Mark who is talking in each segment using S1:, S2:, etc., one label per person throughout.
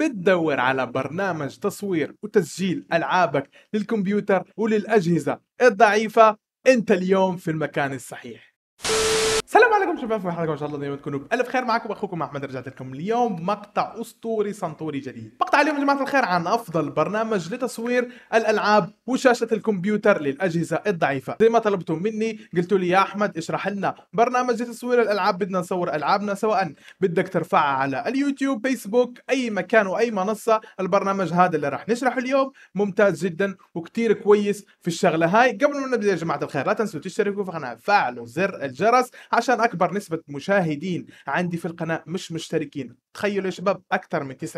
S1: بتدور على برنامج تصوير وتسجيل ألعابك للكمبيوتر وللأجهزة الضعيفة أنت اليوم في المكان الصحيح السلام عليكم شباب في حلقه ان شاء الله دائما تكونوا بالف خير معكم اخوكم احمد رجعت لكم اليوم مقطع اسطوري سنطوري جديد مقطع اليوم يا جماعه الخير عن افضل برنامج لتصوير الالعاب وشاشه الكمبيوتر للاجهزه الضعيفه زي ما طلبتم مني قلتوا لي يا احمد اشرح لنا برنامج لتصوير الالعاب بدنا نصور العابنا سواء بدك ترفعها على اليوتيوب فيسبوك اي مكان واي منصه البرنامج هذا اللي راح نشرحه اليوم ممتاز جدا وكتير كويس في الشغله هاي قبل ما نبدا يا جماعه الخير لا تنسوا تشتركوا في القناه فعلوا زر الجرس عشان اكبر نسبه مشاهدين عندي في القناه مش مشتركين تخيلوا يا شباب اكثر من 90%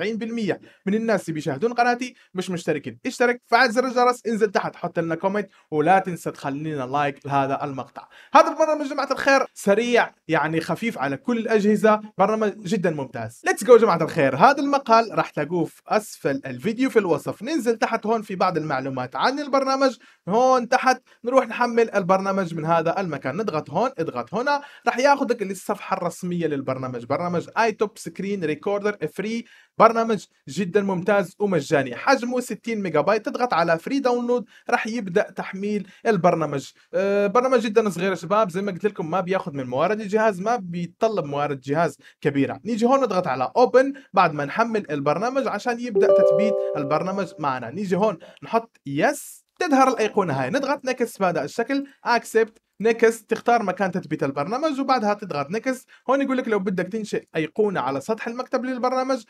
S1: من الناس اللي بيشاهدون قناتي مش مشتركين اشترك فعل زر الجرس انزل تحت حط لنا كومنت ولا تنسى تخلي لنا لايك لهذا المقطع هذا البرنامج جماعه الخير سريع يعني خفيف على كل الاجهزه برنامج جدا ممتاز ليتس جو جماعه الخير هذا المقال راح تلاقوه في اسفل الفيديو في الوصف ننزل تحت هون في بعض المعلومات عن البرنامج هون تحت نروح نحمل البرنامج من هذا المكان نضغط هون اضغط هنا راح ياخذك للصفحه الرسميه للبرنامج برنامج اي توب سكرين ريكوردر فري برنامج جدا ممتاز ومجاني حجمه 60 ميجا بايت تضغط على فري داونلود راح يبدا تحميل البرنامج آه، برنامج جدا صغير يا شباب زي ما قلت لكم ما بياخذ من موارد الجهاز ما بيتطلب موارد جهاز كبيره نيجي هون نضغط على اوبن بعد ما نحمل البرنامج عشان يبدا تثبيت البرنامج معنا نيجي هون نحط يس تظهر الايقونه هاي نضغط نكست بهذا الشكل اكسبت نكست تختار مكان تثبيت البرنامج وبعدها تضغط نكست هون يقول لك لو بدك تنشئ ايقونه على سطح المكتب للبرنامج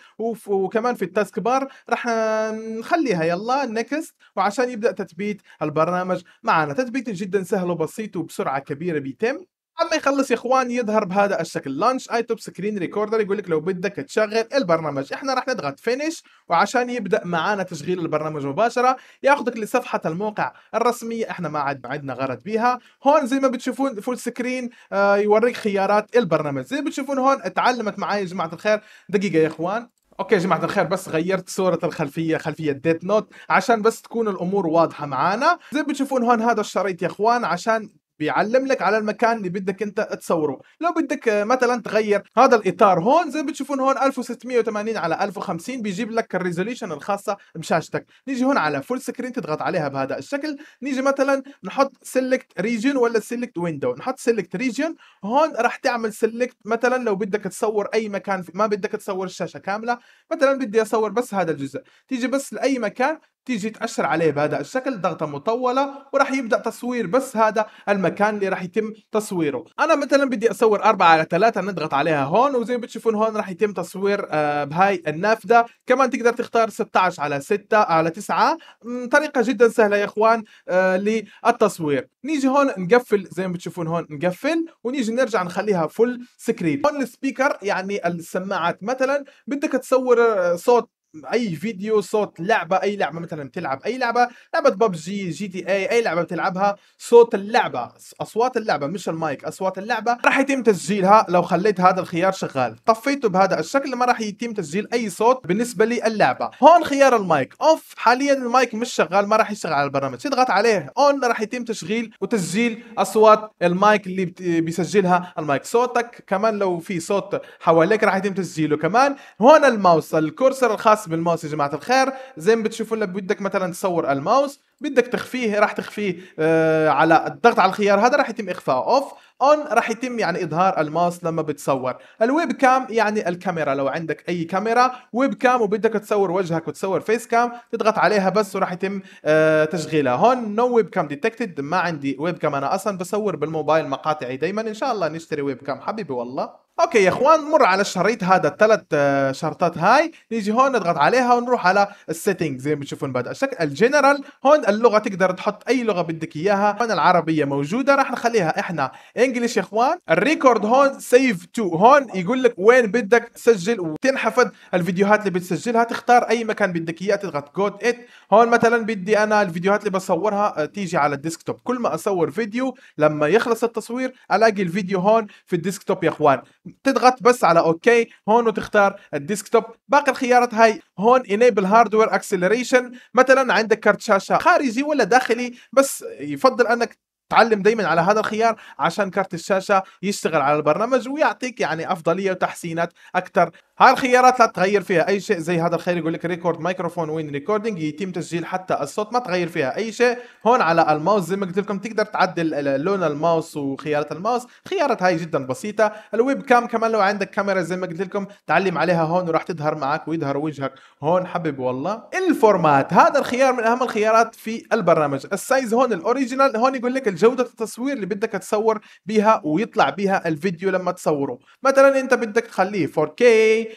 S1: وكمان في التاسك بار راح نخليها يلا نكست وعشان يبدا تثبيت البرنامج معنا تثبيت جدا سهل وبسيط وبسرعه كبيره بيتم اما يخلص يا اخوان يظهر بهذا الشكل لانش ايتوب سكرين ريكوردر يقول لك لو بدك تشغل البرنامج احنا راح نضغط فينيش وعشان يبدا معانا تشغيل البرنامج مباشره ياخذك لصفحه الموقع الرسميه احنا ما عاد عندنا غرض بيها هون زي ما بتشوفون فول سكرين آه يوريك خيارات البرنامج زي بتشوفون هون اتعلمت معي يا جماعه الخير دقيقه يا اخوان اوكي يا جماعه الخير بس غيرت صوره الخلفيه خلفيه ديت نوت عشان بس تكون الامور واضحه معانا زي بتشوفون هون هذا الشريط يا اخوان عشان بيعلم لك على المكان اللي بدك انت تصوره لو بدك آه، مثلا تغير هذا الاطار هون زي ما بتشوفون هون 1680 على 1050 بيجيب لك الريزوليشن الخاصه بشاشتك نيجي هون على فول سكرين تضغط عليها بهذا الشكل نيجي مثلا نحط سيلكت ريجن ولا سيلكت ويندو نحط سيلكت ريجن هون راح تعمل سيلكت مثلا لو بدك تصور اي مكان في ما بدك تصور الشاشه كامله مثلا بدي اصور بس هذا الجزء تيجي بس لاي مكان تيجي تأشر عليه بهذا الشكل ضغطة مطولة وراح يبدأ تصوير بس هذا المكان اللي راح يتم تصويره أنا مثلا بدي أصور 4 على 3 نضغط عليها هون وزي ما بتشوفون هون راح يتم تصوير آه، بهاي النافذة كمان تقدر تختار 16 على 6 على 9 طريقة جدا سهلة يا إخوان آه، للتصوير نيجي هون نقفل زي ما بتشوفون هون نقفل ونيجي نرجع نخليها فل سكرين هون السبيكر يعني السماعات مثلا بدك تصور آه، صوت اي فيديو صوت لعبه اي لعبه مثلا بتلعب اي لعبه لعبه ببجي جي تي اي اي لعبه بتلعبها صوت اللعبه اصوات اللعبه مش المايك اصوات اللعبه راح يتم تسجيلها لو خليت هذا الخيار شغال طفيته بهذا الشكل ما راح يتم تسجيل اي صوت بالنسبه للعبه هون خيار المايك اوف حاليا المايك مش شغال ما راح يشتغل على البرنامج تضغط عليه اون راح يتم تشغيل وتسجيل اصوات المايك اللي بيسجلها المايك صوتك كمان لو في صوت حواليك راح يتم تسجيله كمان هون الماوس الكورسر الخاص الراس بالماوس يا جماعه الخير زي ما بتشوفوا لك بدك مثلا تصور الماوس بدك تخفيه راح تخفيه آه على الضغط على الخيار هذا راح يتم اخفائه اوف اون راح يتم يعني اظهار الماوس لما بتصور الويب كام يعني الكاميرا لو عندك اي كاميرا ويب كام وبدك تصور وجهك وتصور فيس كام تضغط عليها بس وراح يتم آه تشغيلها هون نو ويب كام ديتكتد ما عندي ويب كام انا اصلا بصور بالموبايل مقاطعي دائما ان شاء الله نشتري ويب كام حبيبي والله اوكي يا اخوان مر على الشريط هذا الثلاث آه، شرطات هاي نيجي هون نضغط عليها ونروح على السيتنج زي ما بتشوفون بعد الشكل الجنرال هون اللغه تقدر تحط اي لغه بدك اياها هون العربيه موجوده راح نخليها احنا انجلش يا اخوان الريكورد هون سيف تو هون يقول لك وين بدك تسجل وتنحفظ الفيديوهات اللي بتسجلها تختار اي مكان بدك اياه تضغط جوت ات هون مثلا بدي انا الفيديوهات اللي بصورها آه، تيجي على الديسكتوب كل ما اصور فيديو لما يخلص التصوير الاقي الفيديو هون في الديسكتوب يا اخوان تضغط بس على اوكي هون وتختار الديسكتوب باقي الخيارات هاي هون انيبل هاردوير اكسلريشن مثلا عندك كارت شاشه خارجي ولا داخلي بس يفضل انك تعلم دايما على هذا الخيار عشان كارت الشاشه يشتغل على البرنامج ويعطيك يعني افضليه وتحسينات اكثر هاي الخيارات لا تغير فيها اي شيء زي هذا الخير يقول لك ريكورد مايكروفون وين ريكوردينج يتم تسجيل حتى الصوت ما تغير فيها اي شيء هون على الماوس زي ما قلت لكم تقدر تعدل لون الماوس وخيارات الماوس خيارات هاي جدا بسيطه الويب كام كمان لو عندك كاميرا زي ما قلت لكم تعلم عليها هون وراح تظهر معك ويظهر وجهك هون حبيب والله الفورمات هذا الخيار من اهم الخيارات في البرنامج السايز هون الاوريجينال هون يقول لك الجوده التصوير اللي بدك تصور بها ويطلع بها الفيديو لما تصوره مثلا انت بدك تخليه 4K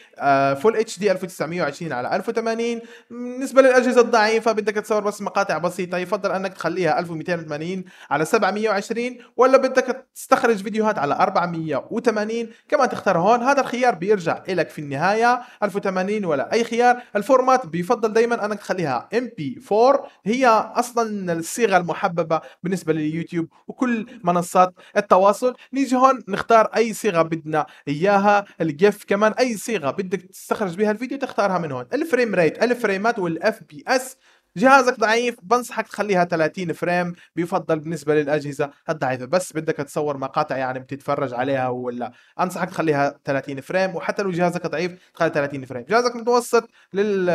S1: فول اتش دي 1920 على 1080 بالنسبه للاجهزه الضعيفه بدك تصور بس مقاطع بسيطه يفضل انك تخليها 1280 على 720 ولا بدك تستخرج فيديوهات على 480 كمان تختار هون هذا الخيار بيرجع لك في النهايه 1080 ولا اي خيار الفورمات بيفضل دائما انك تخليها ام بي 4 هي اصلا الصيغه المحببه بالنسبه لليوتيوب وكل منصات التواصل نيجي هون نختار اي صيغه بدنا اياها الجيف كمان اي صيغه بدك تستخرج بها الفيديو تختارها من هون الفريم ريت الفريمات والاف بي اس جهازك ضعيف بنصحك تخليها 30 فريم بيفضل بالنسبه للاجهزه الضعيفه بس بدك تصور مقاطع يعني بتتفرج عليها ولا انصحك تخليها 30 فريم وحتى لو جهازك ضعيف تخليها 30 فريم جهازك متوسط لل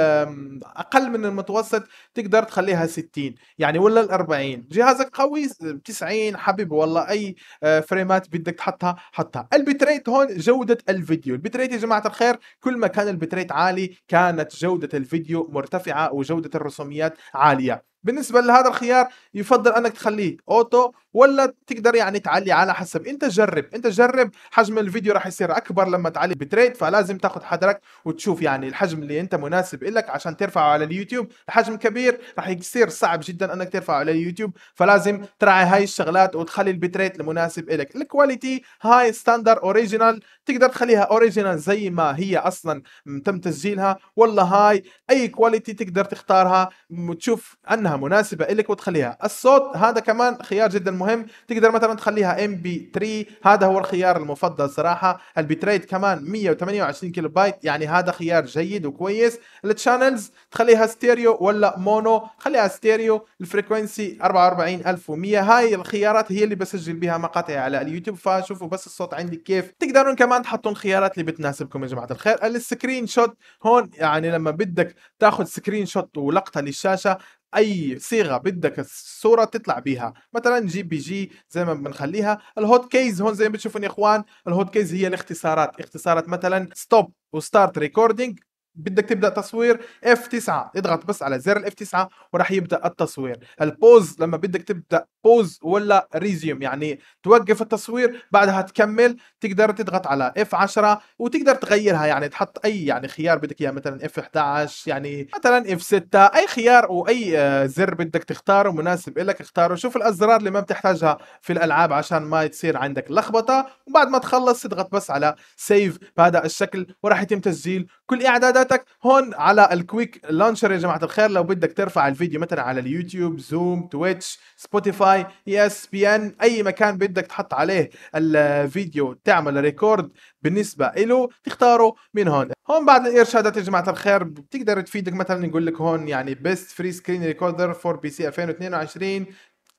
S1: اقل من المتوسط تقدر تخليها 60 يعني ولا ال 40 جهازك قوي 90 حبيبي والله اي آه، فريمات بدك تحطها حطها البتريت هون جوده الفيديو البتريت يا جماعه الخير كل ما كان البتريت عالي كانت جوده الفيديو مرتفعه وجوده الرسوميات عاليه بالنسبه لهذا الخيار يفضل انك تخليه اوتو ولا تقدر يعني تعلي على حسب انت جرب انت جرب حجم الفيديو راح يصير اكبر لما تعلي بتريت فلازم تاخذ حذرك وتشوف يعني الحجم اللي انت مناسب لك عشان ترفعه على اليوتيوب الحجم كبير راح يصير صعب جدا انك ترفعه على اليوتيوب فلازم تراعي هاي الشغلات وتخلي البتريت المناسب لك الكواليتي هاي ستاندر اوريجينال تقدر تخليها اوريجينال زي ما هي اصلا تم تسجيلها ولا هاي اي كواليتي تقدر تختارها وتشوف انها مناسبه لك وتخليها الصوت هذا كمان خيار جدا المهم تقدر مثلا تخليها ام بي 3 هذا هو الخيار المفضل صراحه البيتريت كمان 128 كيلو بايت يعني هذا خيار جيد وكويس التشانلز تخليها ستيريو ولا مونو خليها ستيريو الفريكونسي 44100 هاي الخيارات هي اللي بسجل بها مقاطعي على اليوتيوب فشوفوا بس الصوت عندي كيف تقدرون كمان تحطون خيارات اللي بتناسبكم يا جماعه الخير السكرين شوت هون يعني لما بدك تاخذ سكرين شوت ولقطه للشاشه اي صيغه بدك الصوره تطلع بيها مثلا جي بي جي زي ما بنخليها الهوت كيز هون زي ما بتشوفون يا اخوان الهوت كيز هي الاختصارات اختصارات مثلا ستوب وستارت ريكوردينج بدك تبدا تصوير اف 9 اضغط بس على زر الاف 9 وراح يبدا التصوير البوز لما بدك تبدا بوز ولا ريزيوم يعني توقف التصوير بعدها تكمل تقدر تضغط على اف 10 وتقدر تغيرها يعني تحط اي يعني خيار بدك اياه مثلا اف 11 يعني مثلا اف 6 اي خيار واي آه، زر بدك تختاره مناسب لك اختاره شوف الازرار اللي ما بتحتاجها في الالعاب عشان ما تصير عندك لخبطه وبعد ما تخلص تضغط بس على سيف بهذا الشكل وراح يتم تسجيل كل اعدادات حساباتك هون على الكويك لانشر يا جماعه الخير لو بدك ترفع الفيديو مثلا على اليوتيوب زوم تويتش سبوتيفاي اي اس بي ان اي مكان بدك تحط عليه الفيديو تعمل ريكورد بالنسبه له تختاره من هون هون بعد الارشادات يا جماعه الخير بتقدر تفيدك مثلا يقول لك هون يعني بيست فري سكرين ريكوردر فور بي سي 2022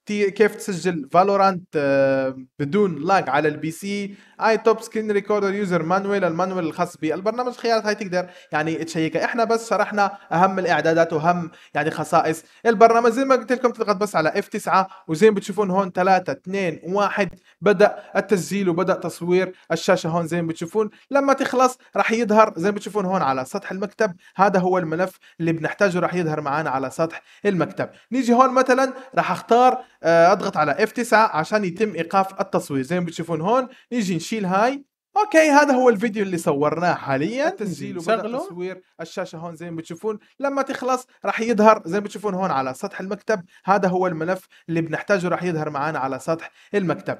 S1: كيف تسجل فالورانت آه، بدون لاج على البي سي اي توب سكرين ريكوردر يوزر مانويل المانويل الخاص بالبرنامج الخيارات خيارات هاي تقدر يعني تشيكها احنا بس شرحنا اهم الاعدادات واهم يعني خصائص البرنامج زي ما قلت لكم تضغط بس على اف 9 وزي ما بتشوفون هون 3 2 1 بدا التسجيل وبدا تصوير الشاشه هون زي ما بتشوفون لما تخلص راح يظهر زي ما بتشوفون هون على سطح المكتب هذا هو الملف اللي بنحتاجه راح يظهر معنا على سطح المكتب نيجي هون مثلا راح اختار آه، اضغط على F9 عشان يتم ايقاف التصوير زي ما بتشوفون هون نيجي نشيل هاي اوكي هذا هو الفيديو اللي صورناه حاليا تسجيل وبدا تصوير الشاشه هون زي ما بتشوفون لما تخلص راح يظهر زي ما بتشوفون هون على سطح المكتب هذا هو الملف اللي بنحتاجه راح يظهر معانا على سطح المكتب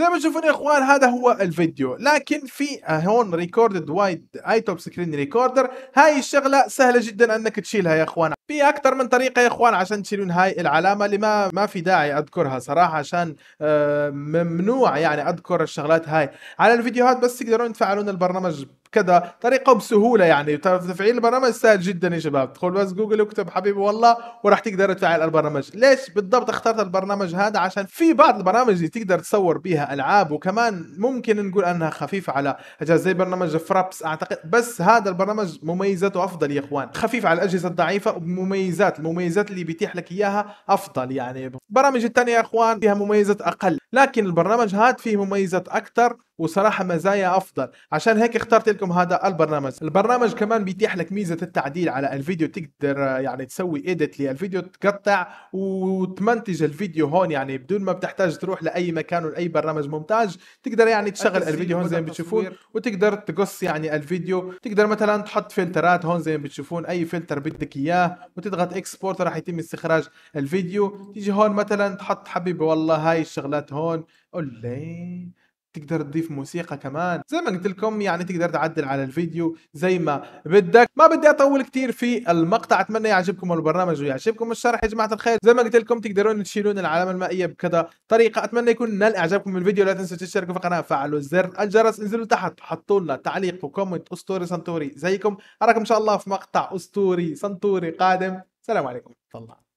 S1: زي ما تشوفون يا اخوان هذا هو الفيديو لكن في آه، هون ريكوردد وايد اي توب سكرين ريكوردر هاي الشغله سهله جدا انك تشيلها يا اخوان في اكثر من طريقه يا اخوان عشان تشيلون هاي العلامه اللي ما ما في داعي اذكرها صراحه عشان آه، ممنوع يعني اذكر الشغلات هاي على الفيديوهات بس تقدرون تفعلون البرنامج كذا طريقه بسهوله يعني تفعيل البرنامج سهل جدا يا شباب تدخل بس جوجل اكتب حبيبي والله وراح تقدر تفعل البرنامج ليش بالضبط اخترت البرنامج هذا عشان في بعض البرامج اللي تقدر تصور بيها العاب وكمان ممكن نقول انها خفيفه على اجهزه زي برنامج فرابس اعتقد بس هذا البرنامج مميزاته افضل يا اخوان خفيف على الاجهزه الضعيفه وبمميزات المميزات اللي بيتيح لك اياها افضل يعني البرامج الثانيه يا اخوان فيها مميزات اقل لكن البرنامج هذا فيه مميزات اكثر وصراحة مزايا أفضل عشان هيك اخترت لكم هذا البرنامج البرنامج كمان بيتيح لك ميزة التعديل على الفيديو تقدر يعني تسوي إيديت للفيديو تقطع وتمنتج الفيديو هون يعني بدون ما بتحتاج تروح لأي مكان ولا أي برنامج مونتاج تقدر يعني تشغل الفيديو هون زي ما بتشوفون وتقدر تقص يعني الفيديو تقدر مثلا تحط فلترات هون زي ما بتشوفون أي فلتر بدك إياه وتضغط اكسبورت راح يتم استخراج الفيديو تيجي هون مثلا تحط حبيبي والله هاي الشغلات هون هون قول تقدر تضيف موسيقى كمان زي ما قلت لكم يعني تقدر تعدل على الفيديو زي ما بدك ما بدي اطول كتير في المقطع اتمنى يعجبكم البرنامج ويعجبكم الشرح يا جماعه الخير زي ما قلت لكم تقدرون تشيلون العلامه المائيه بكذا طريقه اتمنى يكون نال اعجابكم الفيديو لا تنسوا تشتركوا في القناه فعلوا زر الجرس انزلوا تحت حطوا لنا تعليق وكومنت اسطوري سنتوري زيكم اراكم ان شاء الله في مقطع اسطوري سنتوري قادم سلام عليكم الله